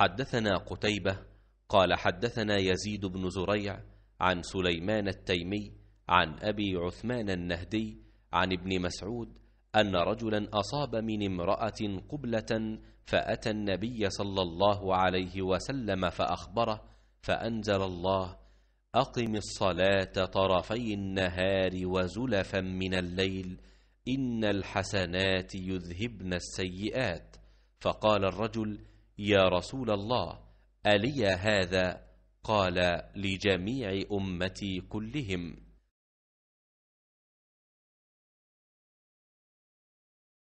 حدثنا قتيبة قال حدثنا يزيد بن زريع عن سليمان التيمي عن أبي عثمان النهدي عن ابن مسعود أن رجلا أصاب من امرأة قبلة فأتى النبي صلى الله عليه وسلم فأخبره فأنزل الله أقم الصلاة طرفي النهار وزلفا من الليل إن الحسنات يذهبن السيئات فقال الرجل يا رسول الله ألي هذا؟ قال لجميع أمتي كلهم